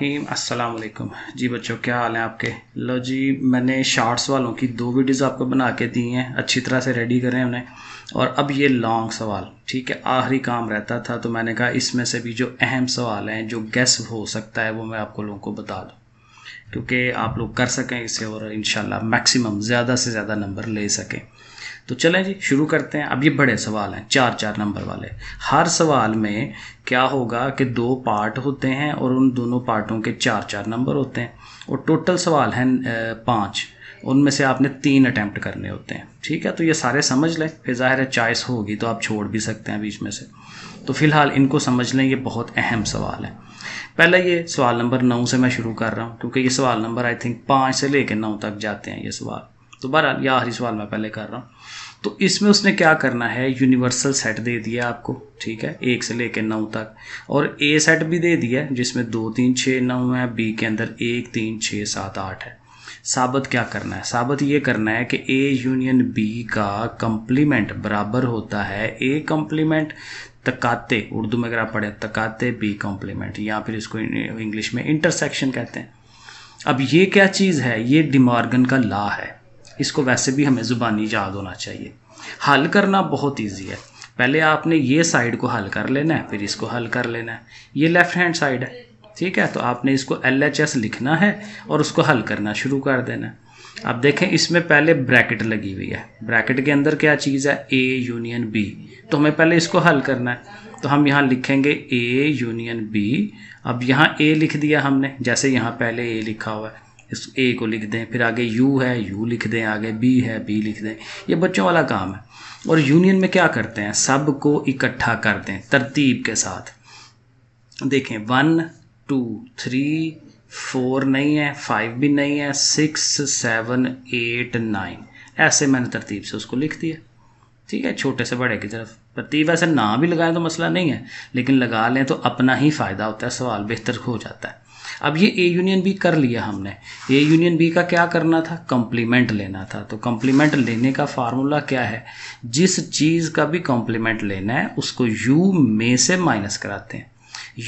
team अस्सलाम वालेकुम जी बच्चों क्या हाल है आपके लो जी मैंने शॉर्ट्स वालों की दो वीडियोस आपको बना के दी हैं अच्छी तरह से रेडी करें उन्हें और अब ये लॉन्ग सवाल ठीक है आखिरी काम रहता था तो मैंने कहा इसमें से भी जो अहम सवाल हैं जो गैस हो सकता है वो मैं आपको लोगों को बता दूँ क्योंकि आप लोग कर सकें इसे और इन मैक्सिमम ज़्यादा से ज़्यादा नंबर ले सकें तो चलें जी शुरू करते हैं अब ये बड़े सवाल हैं चार चार नंबर वाले हर सवाल में क्या होगा कि दो पार्ट होते हैं और उन दोनों पार्टों के चार चार नंबर होते हैं और टोटल सवाल हैं पाँच उनमें से आपने तीन अटैम्प्ट करने होते हैं ठीक है तो ये सारे समझ लें फिर ज़ाहिर है चॉइस होगी तो आप छोड़ भी सकते हैं बीच में से तो फ़िलहाल इनको समझ लें ये बहुत अहम सवाल है पहला ये सवाल नंबर नौ से मैं शुरू कर रहा हूँ क्योंकि ये सवाल नंबर आई थिंक पाँच से लेकर नौ तक जाते हैं ये सवाल तो बहरहाल यह आखिरी सवाल मैं पहले कर रहा हूँ तो इसमें उसने क्या करना है यूनिवर्सल सेट दे दिया आपको ठीक है एक से लेकर नौ तक और ए सेट भी दे दिया जिसमें दो तीन छः नौ है बी के अंदर एक तीन छः सात आठ है साबित क्या करना है साबित ये करना है कि ए यूनियन बी का कंप्लीमेंट बराबर होता है ए कंप्लीमेंट तकाते उर्दू में अगर आप पढ़ें तकाते बी कॉम्प्लीमेंट या फिर इसको इंग्लिश में इंटरसेक्शन कहते हैं अब ये क्या चीज़ है ये डिमार्गन का ला है इसको वैसे भी हमें ज़ुबानी याद होना चाहिए हल करना बहुत ईजी है पहले आपने ये साइड को हल कर लेना है फिर इसको हल कर लेना है ये लेफ़्ट हैंड साइड है ठीक है तो आपने इसको एल एच एस लिखना है और उसको हल करना शुरू कर देना है अब देखें इसमें पहले ब्रैकेट लगी हुई है ब्रैकेट के अंदर क्या चीज़ है ए यूनियन बी तो हमें पहले इसको हल करना है तो हम यहाँ लिखेंगे ए यूनियन बी अब यहाँ ए लिख दिया हमने जैसे यहाँ पहले ए लिखा हुआ है इस ए को लिख दें फिर आगे यू है यू लिख दें आगे बी है बी लिख दें ये बच्चों वाला काम है और यूनियन में क्या करते हैं सब को इकट्ठा कर दें तरतीब के साथ देखें वन टू थ्री फोर नहीं है फाइव भी नहीं है सिक्स सेवन एट नाइन ऐसे मैंने तरतीब से उसको लिख दिया ठीक है छोटे से बड़े की तरफ तरतीब ऐसे ना भी लगाएं तो मसला नहीं है लेकिन लगा लें तो अपना ही फ़ायदा होता है सवाल बेहतर हो जाता है अब ये ए यूनियन बी कर लिया हमने ए यूनियन बी का क्या करना था कॉम्प्लीमेंट लेना था तो कॉम्प्लीमेंट लेने का फार्मूला क्या है जिस चीज़ का भी कॉम्प्लीमेंट लेना है उसको यू में से माइनस कराते हैं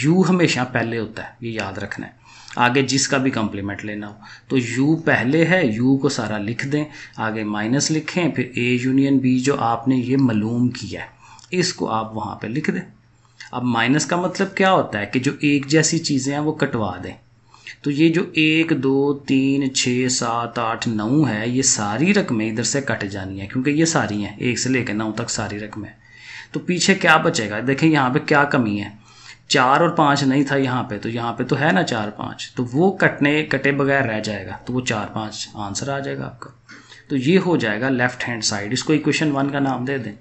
यू हमेशा पहले होता है ये याद रखना है आगे जिसका भी कॉम्प्लीमेंट लेना हो तो u पहले है u को सारा लिख दें आगे माइनस लिखें फिर a यूनियन b जो आपने ये मलूम किया है इसको आप वहाँ पे लिख दें अब माइनस का मतलब क्या होता है कि जो एक जैसी चीज़ें हैं वो कटवा दें तो ये जो एक दो तीन छः सात आठ नौ है ये सारी रकमें इधर से कट जानी है क्योंकि ये सारी हैं एक से लेकर नौ तक सारी रकमें तो पीछे क्या बचेगा देखें यहाँ पे क्या कमी है चार और पाँच नहीं था यहाँ पे तो यहाँ पे तो है ना चार पाँच तो वो कटने कटे बगैर रह जाएगा तो वो चार पाँच आंसर आ जाएगा आपका तो ये हो जाएगा लेफ्ट हैंड साइड इसको इक्वेशन वन का नाम दे दें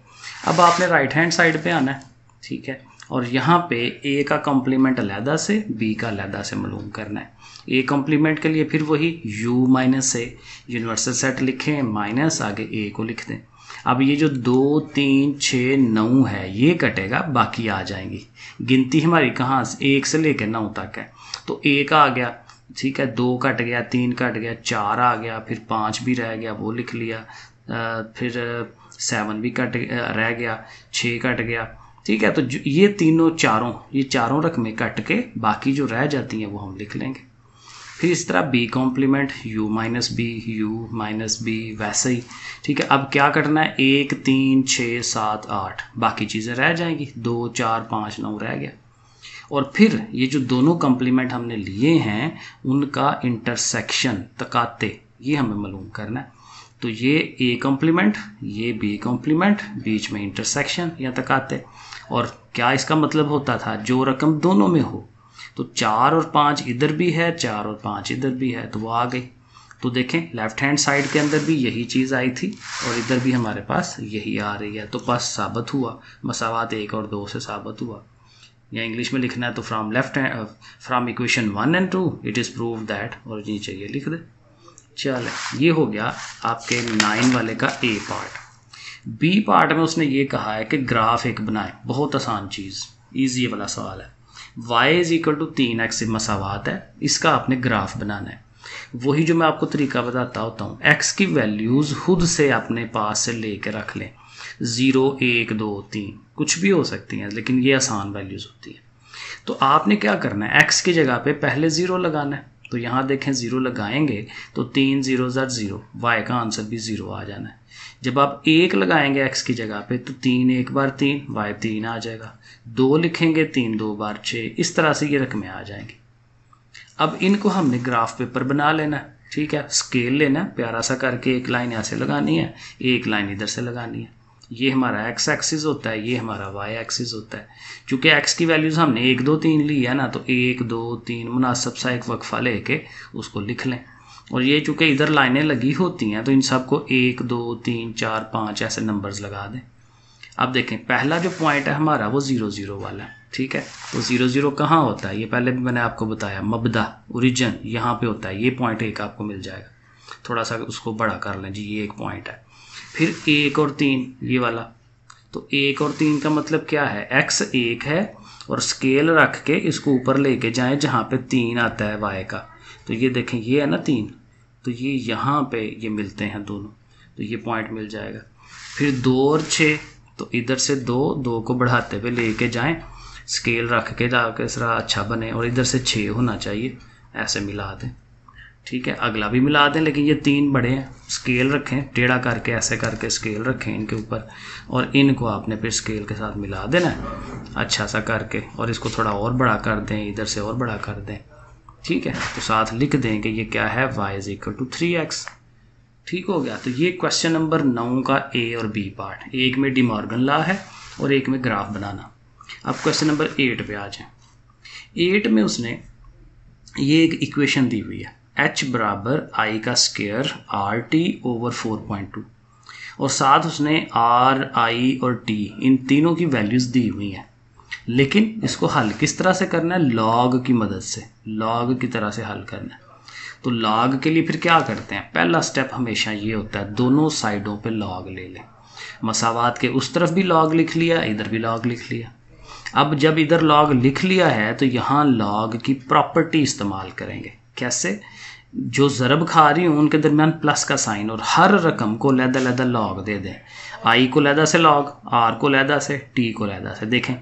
अब आपने राइट हैंड साइड पे आना है ठीक है और यहाँ पे ए का कॉम्प्लीमेंट अलहदा से बी का अलहदा से मालूम करना है ए कॉम्प्लीमेंट के लिए फिर वही u minus A universal set लिखें माइनस आगे ए को लिख दें अब ये जो दो तीन छः नौ है ये कटेगा बाकी आ जाएंगी गिनती हमारी कहाँ एक से लेकर नौ तक है तो एक आ गया ठीक है दो कट गया तीन कट गया चार आ गया फिर पाँच भी रह गया वो लिख लिया आ, फिर सेवन भी कट रह गया छः कट गया ठीक है तो ये तीनों चारों ये चारों रकमें कट के बाकी जो रह जाती हैं वो हम लिख लेंगे फिर इस तरह B complement U minus B U minus B वैसे ही ठीक है अब क्या करना है एक तीन छः सात आठ बाकी चीज़ें रह जाएंगी दो चार पाँच नौ रह गया और फिर ये जो दोनों कॉम्प्लीमेंट हमने लिए हैं उनका इंटरसेक्शन तकाते ये हमें मालूम करना है तो ये ए कॉम्प्लीमेंट ये बी कॉम्प्लीमेंट बीच में इंटरसेक्शन या तकाते और क्या इसका मतलब होता था जो रकम दोनों में हो तो चार और पाँच इधर भी है चार और पाँच इधर भी है तो वो आ गई तो देखें लेफ्ट हैंड साइड के अंदर भी यही चीज़ आई थी और इधर भी हमारे पास यही आ रही है तो पास साबित हुआ मसावत एक और दो से साबित हुआ या इंग्लिश में लिखना है तो from left hand from equation one and two it is prove that और नीचे चाहिए लिख दे चल ये हो गया आपके नाइन वाले का ए पार्ट बी पार्ट में उसने ये कहा है कि ग्राफ एक बनाए बहुत आसान चीज़ ईजी वाला सवाल है वाई इज इक्वल टू तीन एक्स मसावात है इसका आपने ग्राफ बनाना है वही जो मैं आपको तरीका बताता होता हूँ एक्स की वैल्यूज़ खुद से अपने पास से ले कर रख लें ज़ीरो एक दो तीन कुछ भी हो सकती हैं लेकिन ये आसान वैल्यूज़ होती हैं तो आपने क्या करना है एक्स की जगह पे पहले ज़ीरो लगाना है तो यहाँ देखें ज़ीरो लगाएंगे तो तीन ज़ीरो ज़र ज़ीरो वाई का आंसर भी ज़ीरो आ जाना है जब आप एक लगाएंगे एक्स की जगह पे तो तीन एक बार तीन वाई तीन आ जाएगा दो लिखेंगे तीन दो बार छः इस तरह से ये रकमें आ जाएंगी अब इनको हमने ग्राफ पेपर बना लेना है ठीक है स्केल लेना प्यारा सा करके एक लाइन यहाँ से लगानी है एक लाइन इधर से लगानी है ये हमारा एक्स एक्सिस होता है ये हमारा वाई एक्सिस होता है क्योंकि एक्स की वैल्यूज़ हमने एक दो तीन ली है ना तो एक दो तीन मुनासब सा एक वक्फा लेके उसको लिख लें और ये चूँकि इधर लाइनें लगी होती हैं तो इन सब को एक दो तीन चार पाँच ऐसे नंबर्स लगा दें अब देखें पहला जो पॉइंट है हमारा वो ज़ीरो ज़ीरो वाला ठीक है तो ज़ीरो ज़ीरो कहाँ होता है ये पहले भी मैंने आपको बताया मबदा ओरिजिन यहाँ पे होता है ये पॉइंट एक आपको मिल जाएगा थोड़ा सा उसको बड़ा कर लें जी ये एक पॉइंट है फिर एक और तीन ये वाला तो एक और तीन का मतलब क्या है एक्स एक है और स्केल रख के इसको ऊपर लेके जाएं जहाँ पे तीन आता है वाई का तो ये देखें ये है ना तीन तो ये यहाँ पे ये मिलते हैं दोनों तो ये पॉइंट मिल जाएगा फिर दो और छः तो इधर से दो दो को बढ़ाते हुए लेके जाएं स्केल रख के जाके सरा अच्छा बने और इधर से छः होना चाहिए ऐसे मिला दें ठीक है अगला भी मिला दें लेकिन ये तीन बड़े हैं स्केल रखें टेढ़ा करके ऐसे करके स्केल रखें इनके ऊपर और इनको आपने फिर स्केल के साथ मिला देना अच्छा सा करके और इसको थोड़ा और बड़ा कर दें इधर से और बड़ा कर दें ठीक है तो साथ लिख दें कि ये क्या है Y is equal to three X ठीक हो गया तो ये क्वेश्चन नंबर नौ का ए और बी पार्ट एक में डिमॉर्गन ला है और एक में ग्राफ बनाना अब क्वेश्चन नंबर एट पे आ जाए एट में उसने ये एक इक्वेशन दी हुई है एच बराबर आई का square R T over four point two और साथ उसने आर आई और टी इन तीनों की वैल्यूज़ दी हुई हैं लेकिन इसको हल किस तरह से करना है लॉग की मदद से लॉग की तरह से हल करना है तो लॉग के लिए फिर क्या करते हैं पहला स्टेप हमेशा ये होता है दोनों साइडों पे लॉग ले लें मसावात के उस तरफ भी लॉग लिख लिया इधर भी लॉग लिख लिया अब जब इधर लॉग लिख लिया है तो यहाँ लॉग की प्रॉपर्टी इस्तेमाल करेंगे कैसे जो ज़रब खा रही हूँ उनके दरमियान प्लस का साइन और हर रकम को लहदा लहदा लॉग दे दें आई को लहदा से लॉग आर को लहदा से टी को लहदा से देखें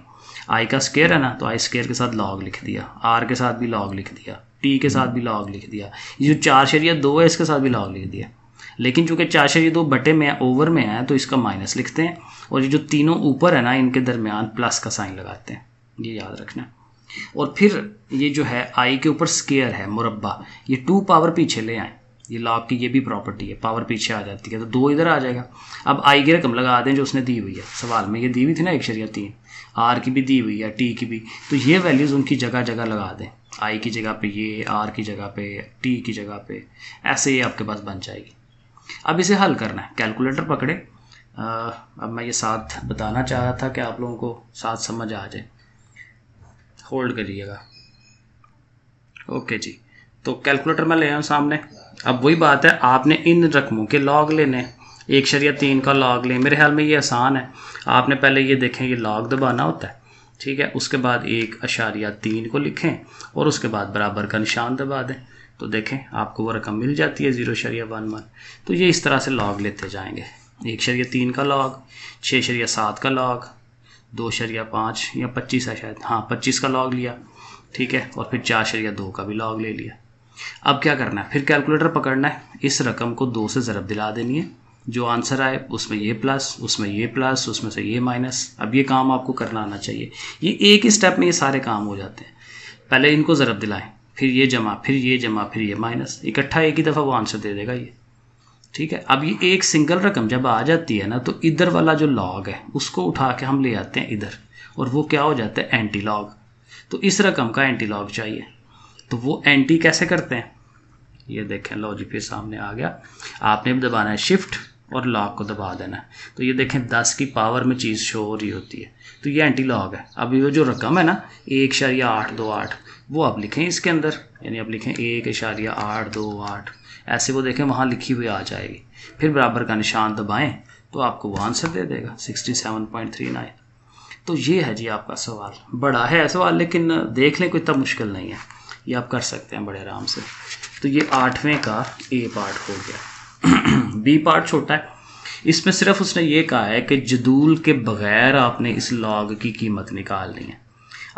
आई का स्केयर है ना तो आई स्केयर के साथ लॉग लिख दिया आर के साथ भी लॉग लिख दिया टी के साथ भी लॉग लिख दिया ये जो चार शरिया दो है इसके साथ भी लॉग लिख दिया लेकिन चूंकि चार शरिया दो बटे में ओवर में है तो इसका माइनस लिखते हैं और ये जो तीनों ऊपर है ना इनके दरमियान प्लस का साइन लगाते हैं ये याद रखना और फिर ये जो है आई के ऊपर स्केयर है मुरबा ये टू पावर पीछे ले आए ये लॉग की ये भी प्रॉपर्टी है पावर पीछे आ जाती है तो दो इधर आ जाएगा अब आई की रकम लगा दें जो उसने दी हुई है सवाल में ये दी हुई थी ना एक शरिया तीन आर की भी दी हुई है टी की भी तो ये वैल्यूज़ उनकी जगह जगह लगा दें आई की जगह पे ये आर की जगह पे टी की जगह पे ऐसे ये आपके पास बन जाएगी अब इसे हल करना है कैलकुलेटर पकड़े आ, अब मैं ये साथ बताना चाह रहा था कि आप लोगों को साथ समझ आ जाए होल्ड करिएगा ओके जी तो कैलकुलेटर में ले आया हूँ सामने अब वही बात है आपने इन रकमों के लॉग लेने एक शरिया तीन का लॉग लें मेरे ख्याल में ये आसान है आपने पहले ये देखें ये लॉग दबाना होता है ठीक है उसके बाद एक अशारिया तीन को लिखें और उसके बाद बराबर का निशान दबा दें तो देखें आपको वो रकम मिल जाती है ज़ीरो शरिया वन वन तो ये इस तरह से लॉग लेते जाएंगे एक शरिया तीन का लॉग छः शरिया सात का लॉग दो शरिया पाँच या पच्चीस है शायद हाँ पच्चीस का लॉग लिया ठीक है और फिर चार शरिया दो का भी लॉग ले लिया अब क्या करना है फिर कैलकुलेटर पकड़ना है इस रकम को दो से ज़रब दिला देनी है जो आंसर आए उसमें ये प्लस उसमें ये प्लस उसमें से ये माइनस अब ये काम आपको करना आना चाहिए ये एक ही स्टेप में ये सारे काम हो जाते हैं पहले इनको ज़रब दिलाएं फिर ये जमा फिर ये जमा फिर ये माइनस इकट्ठा एक ही दफ़ा वो आंसर दे देगा ये ठीक है अब ये एक सिंगल रकम जब आ जाती है ना तो इधर वाला जो लॉग है उसको उठा के हम ले आते हैं इधर और वो क्या हो जाता है एंटी लॉग तो इस रकम का एंटी लॉग चाहिए तो वो एंटी कैसे करते हैं ये देखें लॉजिक फिर सामने आ गया आपने भी दबाना है शिफ्ट और लॉक को दबा देना है तो ये देखें दस की पावर में चीज़ शो हो रही होती है तो ये एंटी लॉग है अब ये जो रकम है ना एक इशारिया आठ दो आठ वो आप लिखें इसके अंदर यानी आप लिखें एक इशारिया आठ दो आठ ऐसे वो देखें वहाँ लिखी हुई आ जाएगी फिर बराबर का निशान दबाएँ तो आपको वो आंसर दे देगा sixty seven point three nine तो ये है जी आपका सवाल बड़ा है सवाल लेकिन देख लें कोई इतना मुश्किल नहीं है ये आप कर सकते हैं बड़े आराम से तो ये आठवें का ए पार्ट हो गया बी पार्ट छोटा है इसमें सिर्फ उसने ये कहा है कि जदूल के बगैर आपने इस लॉग की कीमत निकालनी है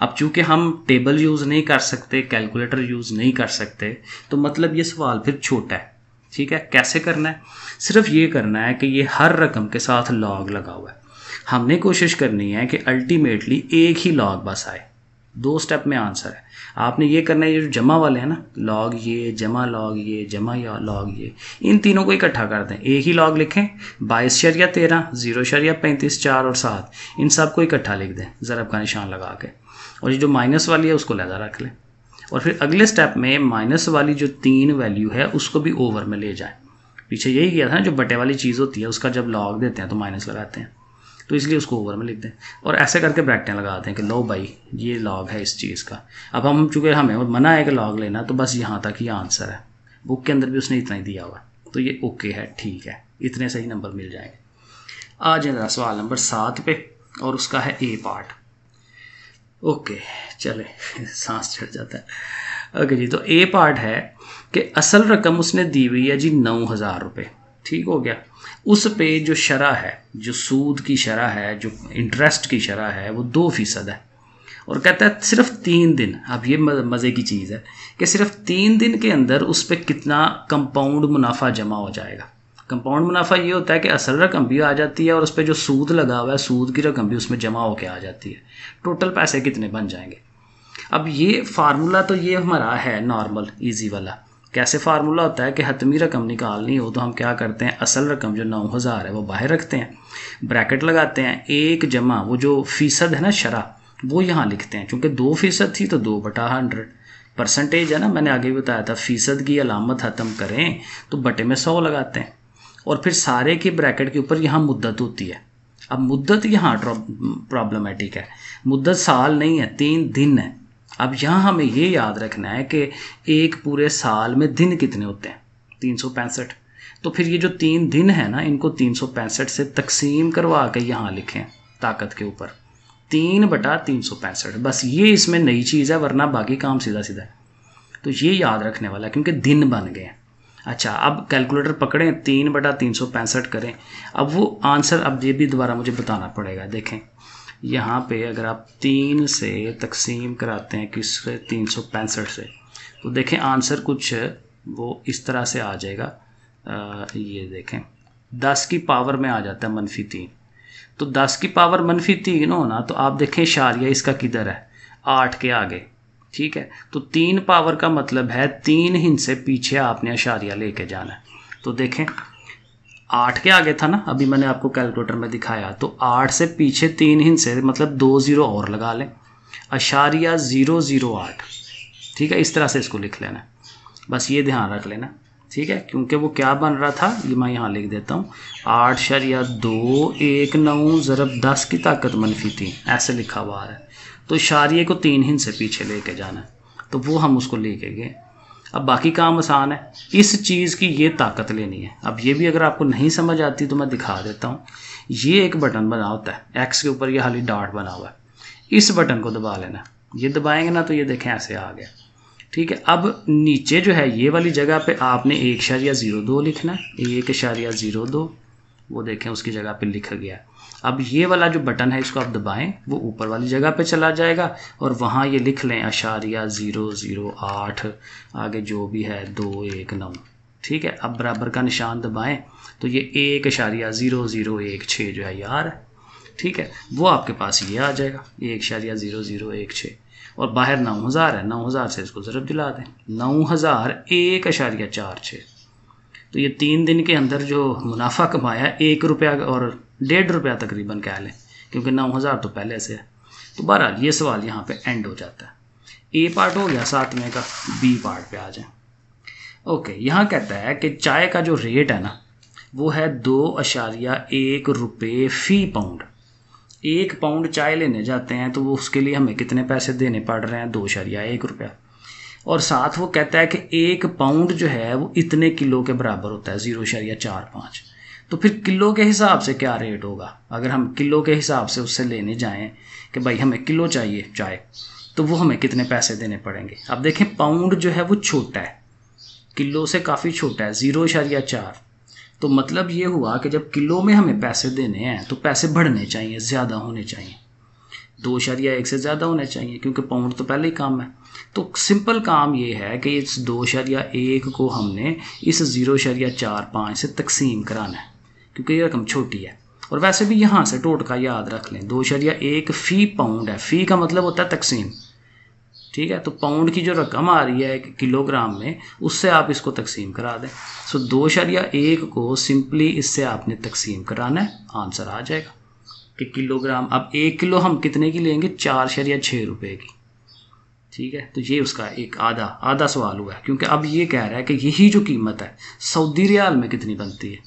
अब चूंकि हम टेबल यूज़ नहीं कर सकते कैलकुलेटर यूज़ नहीं कर सकते तो मतलब ये सवाल फिर छोटा है ठीक है कैसे करना है सिर्फ ये करना है कि ये हर रकम के साथ लॉग लगा हुआ है हमने कोशिश करनी है कि अल्टीमेटली एक ही लॉग बस आए दो स्टेप में आंसर है आपने ये करना है ये जो जमा वाले हैं ना लॉग ये जमा लॉग ये जमा या लॉग ये इन तीनों को इकट्ठा कर दें एक ही लॉग लिखें बाईस शर या तेरह जीरो शर या पैंतीस चार और सात इन सब को इकट्ठा लिख दें ज़रब का निशान लगा के और ये जो माइनस वाली है उसको लहजा रख लें और फिर अगले स्टेप में माइनस वाली जो तीन वैल्यू है उसको भी ओवर में ले जाएँ पीछे यही किया था ना जो बटे वाली चीज़ होती है उसका जब लॉग देते हैं तो माइनस लगाते हैं तो इसलिए उसको ओवर में लिख दें और ऐसे करके ब्रैकेटें लगा दें कि लो भाई ये लॉग है इस चीज़ का अब हम चूँकि हमें और मना है कि लॉग लेना तो बस यहाँ तक ही आंसर है बुक के अंदर भी उसने इतना ही दिया हुआ तो ये ओके है ठीक है इतने सही नंबर मिल जाएंगे आ जाए जरा सवाल नंबर सात पे और उसका है ए पार्ट ओके चले सांस चढ़ जाता है ओके जी तो ए पार्ट है कि असल रकम उसने दी हुई है जी नौ हज़ार रुपये ठीक हो गया उस पे जो शरह है जो सूद की शरह है जो इंटरेस्ट की शरह है वो दो फीसद है और कहता है सिर्फ तीन दिन अब ये मज़े की चीज़ है कि सिर्फ तीन दिन के अंदर उस पर कितना कंपाउंड मुनाफा जमा हो जाएगा कंपाउंड मुनाफा ये होता है कि असल रकम भी आ जाती है और उस पर जो सूद लगा हुआ है सूद की रकम भी उसमें जमा होकर आ जाती है टोटल पैसे कितने बन जाएंगे अब ये फार्मूला तो ये हमारा है नॉर्मल ईजी वाला कैसे फार्मूला होता है कि हतमी रकम निकालनी हो तो हम क्या करते हैं असल रकम जो नौ हज़ार है वो बाहर रखते हैं ब्रैकेट लगाते हैं एक जमा वो जो फ़ीसद है ना शरा वो यहाँ लिखते हैं चूँकि दो फ़ीसद थी तो दो बटा हंड्रेड परसेंटेज है ना मैंने आगे भी बताया था फ़ीसद की अलामत हतम करें तो बटे में सौ लगाते हैं और फिर सारे के ब्रैकेट के ऊपर यहाँ मुद्दत होती है अब मुद्दत यहाँ प्रॉब्लमेटिक है मुद्दत साल नहीं है तीन दिन है अब यहाँ हमें ये याद रखना है कि एक पूरे साल में दिन कितने होते हैं तीन सौ पैंसठ तो फिर ये जो तीन दिन है ना इनको तीन सौ पैंसठ से तकसीम करवा के यहाँ लिखें ताकत के ऊपर तीन बटा तीन सौ पैंसठ बस ये इसमें नई चीज़ है वरना बाकी काम सीधा सीधा है तो ये याद रखने वाला है क्योंकि दिन बन गए अच्छा अब कैलकुलेटर पकड़ें तीन बटा तीन सौ पैंसठ करें अब वो आंसर अब ये भी दोबारा मुझे बताना पड़ेगा देखें यहाँ पे अगर आप तीन से तकसीम कराते हैं किस से तीन सौ पैंसठ से तो देखें आंसर कुछ वो इस तरह से आ जाएगा आ, ये देखें दस की पावर में आ जाता है मनफी तीन तो दस की पावर मनफी तीन हो ना तो आप देखें इशारिया इसका किधर है आठ के आगे ठीक है तो तीन पावर का मतलब है तीन हिंसे पीछे आपने इशारिया लेके जाना है तो देखें आठ के आगे था ना अभी मैंने आपको कैलकुलेटर में दिखाया तो आठ से पीछे तीन हिंसे मतलब दो ज़ीरो और लगा लें अशारिया ज़ीरो ज़ीरो आठ ठीक है इस तरह से इसको लिख लेना बस ये ध्यान रख लेना ठीक है क्योंकि वो क्या बन रहा था ये मैं यहाँ लिख देता हूँ आठ शरिया दो एक नौ ज़रब दस की ताकत मनफी थी ऐसे लिखा हुआ है तो शारिये को तीन हिंद से पीछे लेके जाना है तो वो हम उसको लेके गए अब बाकी काम आसान है इस चीज़ की ये ताकत लेनी है अब ये भी अगर आपको नहीं समझ आती तो मैं दिखा देता हूँ ये एक बटन बना होता है एक्स के ऊपर ये हाली डाट बना हुआ है इस बटन को दबा लेना ये दबाएंगे ना तो ये देखें ऐसे आ गया ठीक है अब नीचे जो है ये वाली जगह पे आपने एक शरिया ज़ीरो दो लिखना है एक इशारिया ज़ीरो दो वो देखें उसकी जगह पे लिखा गया है अब ये वाला जो बटन है इसको आप दबाएं वो ऊपर वाली जगह पे चला जाएगा और वहाँ ये लिख लें अशारिया ज़ीरो ज़ीरो आठ आगे जो भी है दो एक नौ ठीक है अब बराबर का निशान दबाएं तो ये एक अशारिया ज़ीरो ज़ीरो एक छः जो है यार ठीक है वो आपके पास ये आ जाएगा एक अशारिया ज़ीरो ज़ीरो एक छः और बाहर नौ हज़ार है नौ हज़ार से इसको ज़रूर दिला दें नौ हज़ार एक अशारिया चार छः तो ये तीन दिन के अंदर जो मुनाफा कमाया एक रुपया और डेढ़ रुपया तकरीबन कह लें क्योंकि नौ हज़ार तो पहले से है तो बहरहाल ये सवाल यहाँ पे एंड हो जाता है ए पार्ट हो गया साथ में का बी पार्ट पे आ जाए ओके यहाँ कहता है कि चाय का जो रेट है ना वो है दो अशारिया एक रुपये फ़ी पाउंड एक पाउंड चाय लेने जाते हैं तो वो उसके लिए हमें कितने पैसे देने पड़ रहे हैं दो अशारिया एक रुपया और साथ वो कहता है कि एक पाउंड जो है वो इतने किलो के बराबर होता है ज़ीरो अशारिया चार पाँच तो फिर किलो के हिसाब से क्या रेट होगा अगर हम किलो के हिसाब से उससे लेने जाएं कि भाई हमें किलो चाहिए चाय तो वो हमें कितने पैसे देने पड़ेंगे अब देखें पाउंड जो है वो छोटा है किलो से काफ़ी छोटा है ज़ीरो इशारिया चार तो मतलब ये हुआ कि जब किलो में हमें पैसे देने हैं तो पैसे बढ़ने चाहिए ज़्यादा होने चाहिए दो इशारिया एक से ज़्यादा होने चाहिए क्योंकि पाउंड तो पहले ही काम है तो सिंपल काम ये है कि इस दो इशारिया एक को हमने इस ज़ीरो इशारिया चार पाँच से तकसीम कराना है क्योंकि ये रकम छोटी है और वैसे भी यहाँ से टोटका याद रख लें दो शरिया एक फ़ी पाउंड है फ़ी का मतलब होता है तकसीम ठीक है तो पाउंड की जो रकम आ रही है एक किलोग्राम में उससे आप इसको तकसीम करा दें सो दो शरिया एक को सिंपली इससे आपने तकसीम कराना है आंसर आ जाएगा कि किलोग्राम अब एक किलो हम कितने की लेंगे चार शरिया छः रुपये की ठीक है तो ये उसका एक आधा आधा सवाल हुआ है क्योंकि अब ये कह रहा है कि यही जो कीमत है सऊदी रियाल में कितनी बनती है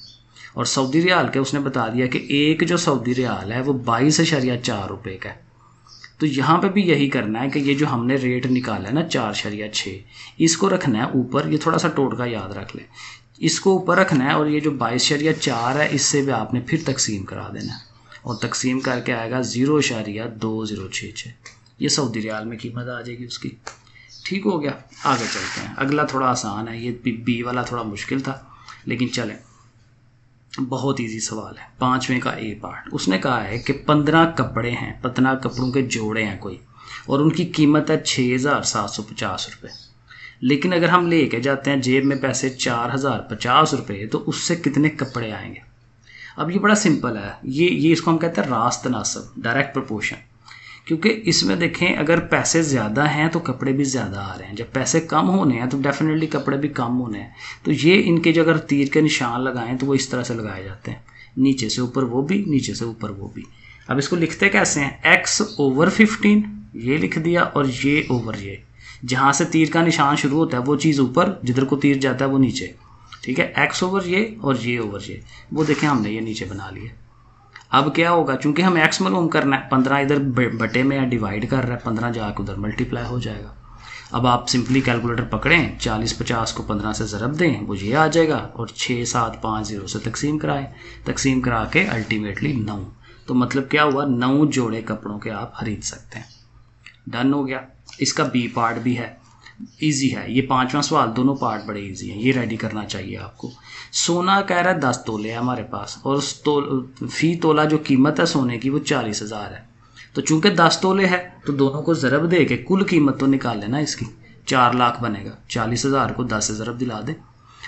और सऊदी रियाल के उसने बता दिया कि एक जो सऊदी रियाल है वो बाईस शरिया चार रुपये का है तो यहाँ पे भी यही करना है कि ये जो हमने रेट निकाला है ना चार शरिया छः इसको रखना है ऊपर ये थोड़ा सा टोटका याद रख लें इसको ऊपर रखना है और ये जो बाईस शरिया चार है इससे भी आपने फिर तकसीम करा देना है और तकसीम करके आएगा ज़ीरो शरिया दो ज़ीरो छः छः ये सऊदी रियाल में कीमत आ जाएगी उसकी ठीक हो गया आगे चलते हैं अगला थोड़ा आसान है ये बी वाला थोड़ा मुश्किल था लेकिन चलें बहुत इजी सवाल है पांचवें का ए पार्ट उसने कहा है कि पंद्रह कपड़े हैं पंद्रह कपड़ों के जोड़े हैं कोई और उनकी कीमत है छः हज़ार सात सौ पचास रुपये लेकिन अगर हम ले के जाते हैं जेब में पैसे चार हज़ार पचास रुपये तो उससे कितने कपड़े आएंगे अब ये बड़ा सिंपल है ये ये इसको हम कहते हैं रास्त नासब डायरेक्ट प्रपोर्शन क्योंकि इसमें देखें अगर पैसे ज़्यादा हैं तो कपड़े भी ज़्यादा आ रहे हैं जब पैसे कम होने हैं तो डेफिनेटली कपड़े भी कम होने हैं तो ये इनके जो अगर तीर के निशान लगाएं तो वो इस तरह से लगाए जाते हैं नीचे से ऊपर वो भी नीचे से ऊपर वो भी अब इसको लिखते कैसे हैं एक्स ओवर फिफ्टीन ये लिख दिया और ये ओवर ये जहाँ से तीर का निशान शुरू होता है वो चीज़ ऊपर जिधर को तीर जाता है वो नीचे ठीक है एक्स ओवर ये और ये ओवर ये वो देखें हमने ये नीचे बना लिया अब क्या होगा चूंकि हम एक्स मालूम करना है पंद्रह इधर बटे में या डिवाइड कर रहा है पंद्रह जाकर उधर मल्टीप्लाई हो जाएगा अब आप सिंपली कैलकुलेटर पकड़ें चालीस पचास को पंद्रह से ज़रब दें वो ये आ जाएगा और छः सात पाँच जीरो से तकसीम कराएं तकसीम करा के अल्टीमेटली नौ तो मतलब क्या हुआ नौ जोड़े कपड़ों के आप खरीद सकते हैं डन हो गया इसका बी पार्ट भी है ईजी है ये पांचवा सवाल दोनों पार्ट बड़े ईजी हैं ये रेडी करना चाहिए आपको सोना कह रहा है दस तोले है हमारे पास और उस तो फी तोला जो कीमत है सोने की वो चालीस हज़ार है तो चूंकि दस तोले है तो दोनों को ज़रब दे के कुल कीमत तो निकाल लेना इसकी चार लाख बनेगा चालीस हज़ार को दस ज़रब दिला दें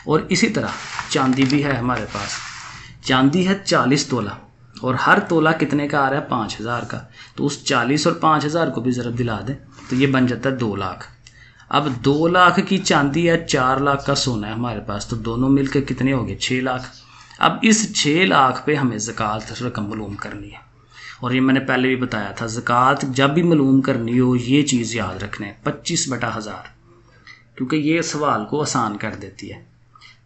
और इसी तरह चांदी भी है हमारे पास चांदी है चालीस तोला और हर तोला कितने का आ रहा है पाँच हज़ार का तो उस चालीस और पाँच हज़ार को भी ज़रब दिला दें तो ये बन जाता है दो लाख अब दो लाख की चांदी या चार लाख का सोना है हमारे पास तो दोनों मिलकर कितने हो गए छः लाख अब इस छः लाख पे हमें ज़क़़त रकम मलूम करनी है और ये मैंने पहले भी बताया था जकवात जब भी मलूम करनी हो ये चीज़ याद रखना है पच्चीस बटा हज़ार क्योंकि ये सवाल को आसान कर देती है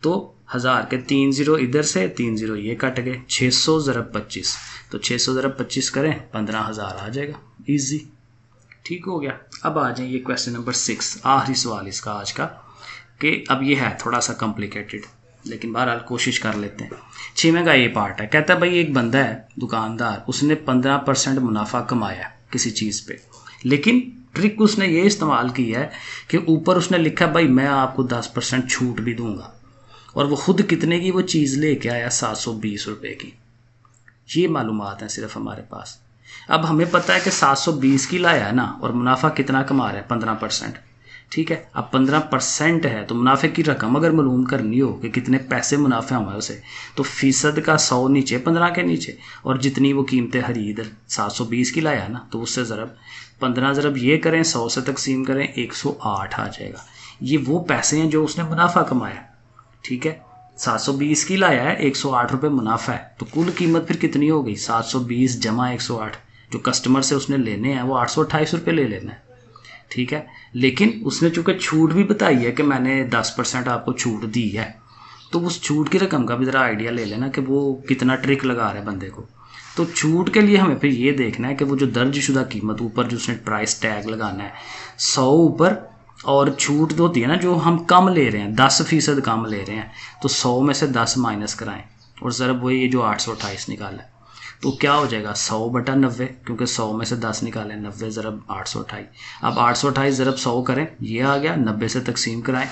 तो हज़ार के तीन ज़ीरो इधर से तीन ज़ीरो ये कट गए छः सौ ज़रब पच्चीस तो छः सौ ज़रब पच्चीस करें पंद्रह हज़ार आ जाएगा ईजी ठीक हो गया अब आ जाए ये क्वेश्चन नंबर सिक्स आखिरी सवाल इसका आज का कि अब ये है थोड़ा सा कॉम्प्लिकेटेड लेकिन बहरहाल कोशिश कर लेते हैं छीमें का ये पार्ट है कहता है भाई एक बंदा है दुकानदार उसने पंद्रह परसेंट मुनाफा कमाया किसी चीज़ पे लेकिन ट्रिक उसने ये इस्तेमाल की है कि ऊपर उसने लिखा भाई मैं आपको दस परसेंट छूट भी दूंगा और वो खुद कितने की वो चीज़ लेके आया सात सौ बीस रुपये की ये मालूम हैं सिर्फ हमारे पास अब हमें पता है कि 720 की लाया है ना और मुनाफा कितना कमा रहा है पंद्रह परसेंट ठीक है अब पंद्रह परसेंट है तो मुनाफे की रकम अगर मालूम करनी हो कि कितने पैसे मुनाफ़े हुआ उसे तो फीसद का सौ नीचे पंद्रह के नीचे और जितनी वो कीमतें खरीद बीस की लाया ना तो उससे ज़रब पंद्रह ज़रब ये करें सौ से तकसीम करें एक सौ आठ आ जाएगा ये वो पैसे हैं जो उसने मुनाफा कमाया ठीक है सात सौ बीस की लाया है एक सौ आठ रुपये मुनाफा है तो कुल कीमत फिर कितनी हो गई सात सौ बीस जमा एक सौ आठ जो कस्टमर से उसने लेने हैं वो आठ सौ अट्ठाईस रुपये ले लेना है ठीक है लेकिन उसने चूँकि छूट भी बताई है कि मैंने दस परसेंट आपको छूट दी है तो उस छूट की रकम का भी ज़रा आइडिया ले लेना कि वो कितना ट्रिक लगा रहा है बंदे को तो छूट के लिए हमें फिर ये देखना है कि वो जो दर्जशुदा कीमत ऊपर जो उसने प्राइस टैग लगाना है सौ ऊपर और छूट तो होती है ना जो हम कम ले रहे हैं दस फीसद कम ले रहे हैं तो सौ में से दस माइनस कराएं और ज़रा वही ये जो आठ सौ अट्ठाईस निकाला तो क्या हो जाएगा सौ बटा नब्बे क्योंकि सौ में से दस निकालें नब्बे ज़रब आठ सौ अठाई अब आठ सौ अठाईस ज़रब सौ करें ये आ गया नब्बे से तकसीम कराएं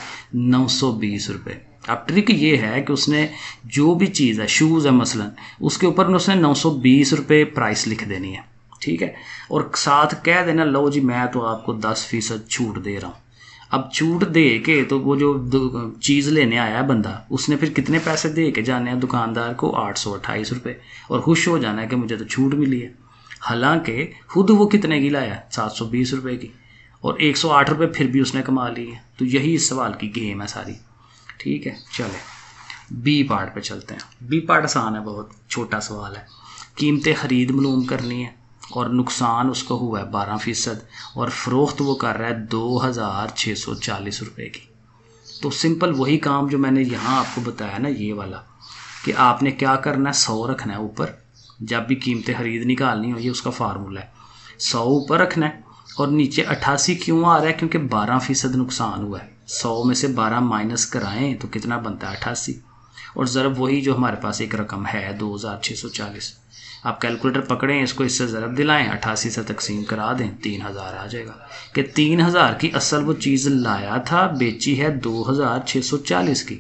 नौ सौ बीस रुपये अब ट्रिक ये है कि उसने जो भी चीज़ है शूज़ है मसलन उसके ऊपर उसने नौ सौ बीस रुपये प्राइस लिख देनी है ठीक है और साथ कह देना लो जी मैं तो आपको दस फीसद छूट दे रहा हूँ अब छूट दे के तो वो जो चीज़ लेने आया बंदा उसने फिर कितने पैसे दे के जाने हैं दुकानदार को आठ सौ अट्ठाईस रुपये और खुश हो जाना है कि मुझे तो छूट मिली है हालांकि खुद वो कितने की लाया सात सौ बीस रुपये की और एक सौ आठ रुपये फिर भी उसने कमा ली है तो यही इस सवाल की गेम है सारी ठीक है चले बी पार्ट पे चलते हैं बी पार्ट आसान है बहुत छोटा सवाल है कीमतें खरीद मलूम करनी है और नुकसान उसको हुआ है बारह फ़ीसद और फ़रोख्त वो कर रहा है दो हज़ार छः सौ चालीस रुपये की तो सिंपल वही काम जो मैंने यहाँ आपको बताया ना ये वाला कि आपने क्या करना है सौ रखना है ऊपर जब भी कीमतें खरीद निकालनी हो ये उसका फार्मूला है सौ ऊपर रखना है और नीचे अट्ठासी क्यों आ रहा है क्योंकि बारह फ़ीसद नुकसान हुआ है सौ में से बारह माइनस कराएं तो कितना बनता है अट्ठासी और ज़रब वही जो हमारे पास एक रकम है दो हज़ार छः सौ चालीस आप कैलकुलेटर पकड़ें इसको इससे ज़रब दिलाएं अठासी से तकसीम करा दें तीन हज़ार आ जाएगा कि तीन हज़ार की असल वो चीज़ लाया था बेची है दो हज़ार छः सौ चालीस की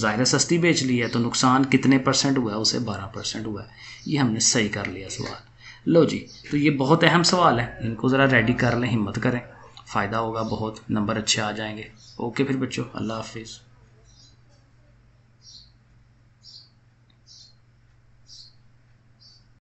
ज़ाहिर सस्ती बेच ली है तो नुकसान कितने परसेंट हुआ है उसे बारह परसेंट हुआ है ये हमने सही कर लिया सवाल लो जी तो ये बहुत अहम सवाल है इनको ज़रा रेडी कर लें हिम्मत करें फ़ायदा होगा बहुत नंबर अच्छे आ जाएंगे ओके फिर बच्चों अल्लाह हाफिज़